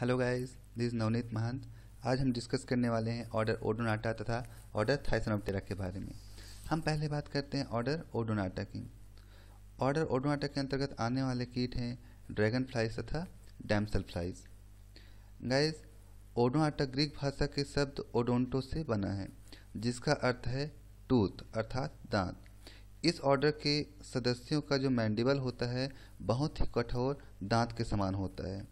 hello guys this Navneet Mahant आज हम discuss करने वाले हैं ऑर्डर ओडोनाटा तथा ऑर्डर थाइसनोप्टेरा के बारे में हम पहले बात करते हैं ऑर्डर ओडोनाटा की ऑर्डर ओडोनाटा के अंतर्गत आने वाले कीट हैं ड्रैगन फ्लाइज तथा damselflies guys odonata Greek भाषा के शब्द ओडोंटो से बना है जिसका अर्थ है टूथ अर्थात दांत इस ऑर्डर के सदस्यों का जो मैंडिबल होता है बहुत ही कठोर दांत के समान होता है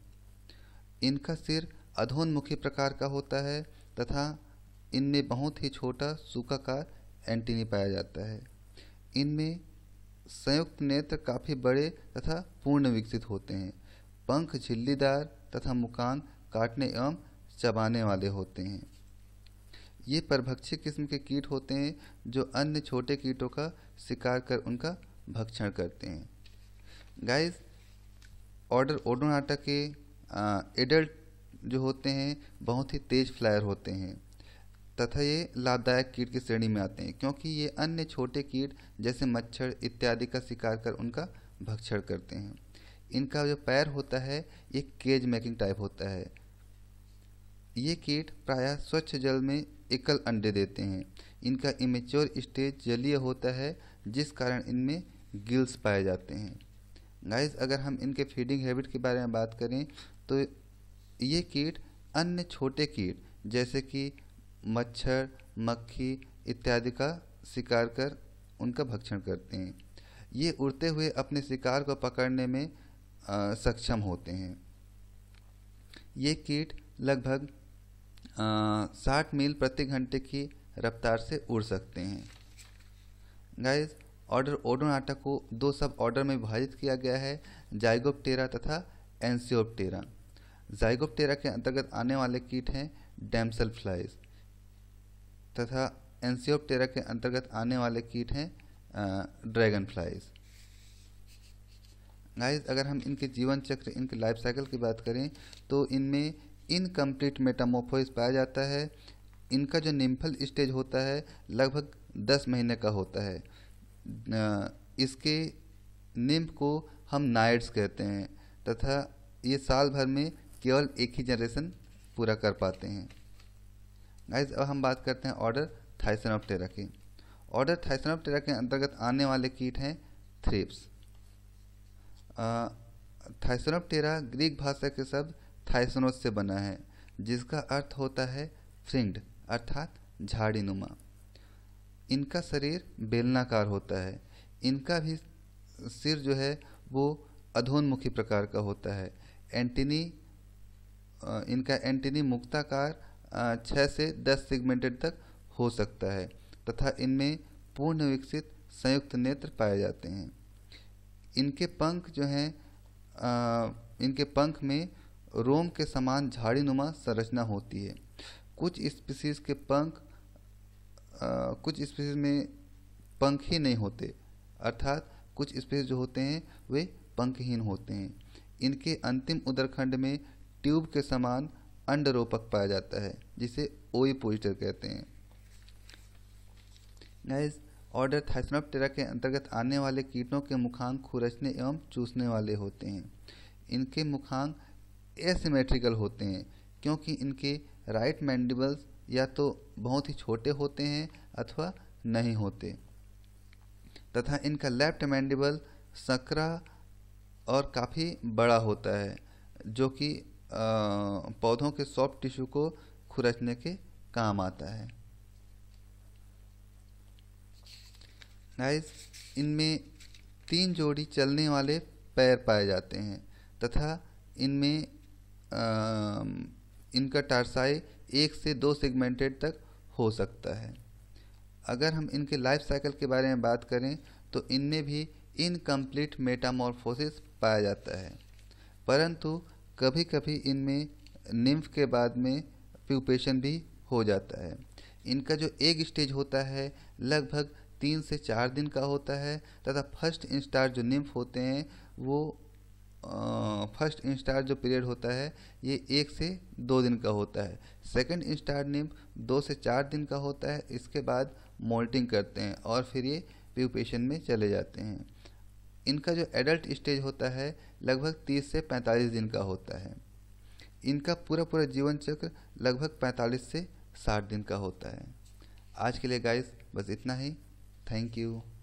इनका सिर अधोन्मुखी प्रकार का होता है तथा इनमें बहुत ही छोटा सूखाकार एंटीनी पाया जाता है इनमें संयुक्त नेत्र काफ़ी बड़े तथा पूर्ण विकसित होते हैं पंख झिल्लीदार तथा मुकान काटने एवं चबाने वाले होते हैं ये परभक्षी किस्म के कीट होते हैं जो अन्य छोटे कीटों का शिकार कर उनका भक्षण करते हैं गाइस ऑर्डर ओडोनाटा के एडल्ट जो होते हैं बहुत ही तेज फ्लायर होते हैं तथा ये लाभदायक कीट की श्रेणी में आते हैं क्योंकि ये अन्य छोटे कीट जैसे मच्छर इत्यादि का शिकार कर उनका भक्षण करते हैं इनका जो पैर होता है ये केज मेकिंग टाइप होता है ये कीट प्रायः स्वच्छ जल में एकल अंडे देते हैं इनका इमेच्योर स्टेज जलीय होता है जिस कारण इनमें गिल्स पाए जाते हैं गाइस अगर हम इनके फीडिंग हैबिट के बारे में बात करें तो ये कीट अन्य छोटे कीट जैसे कि मच्छर मक्खी इत्यादि का शिकार कर उनका भक्षण करते हैं ये उड़ते हुए अपने शिकार को पकड़ने में आ, सक्षम होते हैं ये कीट लगभग साठ मील प्रति घंटे की रफ्तार से उड़ सकते हैं गाइस ऑर्डर ओडोनाटा को दो सब ऑर्डर में विभाजित किया गया है जाइगोप्टेरा तथा एनसीओप्टेरा जाइगोप्टेरा के अंतर्गत आने वाले कीट हैं डैमसल फ्लाइज तथा एनसीओप्टेरा के अंतर्गत आने वाले कीट हैं ड्रैगन फ्लाइज गाइज अगर हम इनके जीवन चक्र इनके लाइफ साइकिल की बात करें तो इनमें इनकम्प्लीट मेटामोफोइस पाया जाता है इनका जो निम्फल स्टेज होता है लगभग दस महीने का होता है इसके निम्फ को हम नाइट्स कहते हैं तथा ये साल भर में केवल एक ही जनरेशन पूरा कर पाते हैं गाइज अब हम बात करते हैं ऑर्डर थाइसन ऑफ टेरा की ऑर्डर थाइसन ऑफ टेरा के अंतर्गत आने वाले कीट हैं thrips thysanoptera Greek भाषा के शब्द थाइसनोस से बना है जिसका अर्थ होता है फ्रिंड अर्थात झाड़ी नुमा इनका शरीर बेलनाकार होता है इनका भी सिर जो है वो अधोन्मुखी प्रकार का होता है एंटीनी इनका एंटीनी मुक्ताकार छः से दस सेगमेंटेड तक हो सकता है तथा इनमें पूर्ण विकसित संयुक्त नेत्र पाए जाते हैं इनके पंख जो हैं इनके पंख में रोम के समान झाड़ी नुमा संरचना होती है कुछ स्पीसीज के पंख कुछ स्पीसीज में पंख ही नहीं होते अर्थात कुछ स्पीसीज जो होते हैं वे पंखहीन होते हैं इनके अंतिम उदरखंड में ट्यूब के समान अंडरोपक पाया जाता है जिसे पोजिटर कहते हैं गाइस ऑर्डर थाइसनोप्टेरा के अंतर्गत आने वाले कीटों के मुखांग खुरचने एवं चूसने वाले होते हैं इनके मुखांग एसिमेट्रिकल होते हैं क्योंकि इनके राइट मैंडिबल्स या तो बहुत ही छोटे होते हैं अथवा नहीं होते तथा इनका लेफ्ट मैंडिबल सकरा और काफ़ी बड़ा होता है जो कि पौधों के सॉफ्ट टिश्यू को खुरचने के काम आता है गाइस इनमें तीन जोड़ी चलने वाले पैर पाए जाते हैं तथा इनमें इनका टारसाई एक से दो सेगमेंटेड तक हो सकता है अगर हम इनके लाइफ साइकिल के बारे में बात करें तो इनमें भी इनकम्प्लीट मेटामॉर्फोसिस पाया जाता है परंतु कभी कभी इनमें निम्फ के बाद में प्यूपेशन भी हो जाता है इनका जो एक स्टेज होता है लगभग तीन से चार दिन का होता है तथा फर्स्ट इंस्टार जो निम्फ होते हैं वो फर्स्ट इंस्टार जो पीरियड होता है ये एक से दो दिन का होता है सेकंड इंस्टार निम्फ दो से चार दिन का होता है इसके बाद मोल्टिंग करते हैं और फिर ये प्यूपेशन में चले जाते हैं इनका जो एडल्ट स्टेज होता है लगभग 30 से 45 दिन का होता है इनका पूरा पूरा जीवन चक्र लगभग 45 से 60 दिन का होता है आज के लिए गाइस बस इतना ही थैंक यू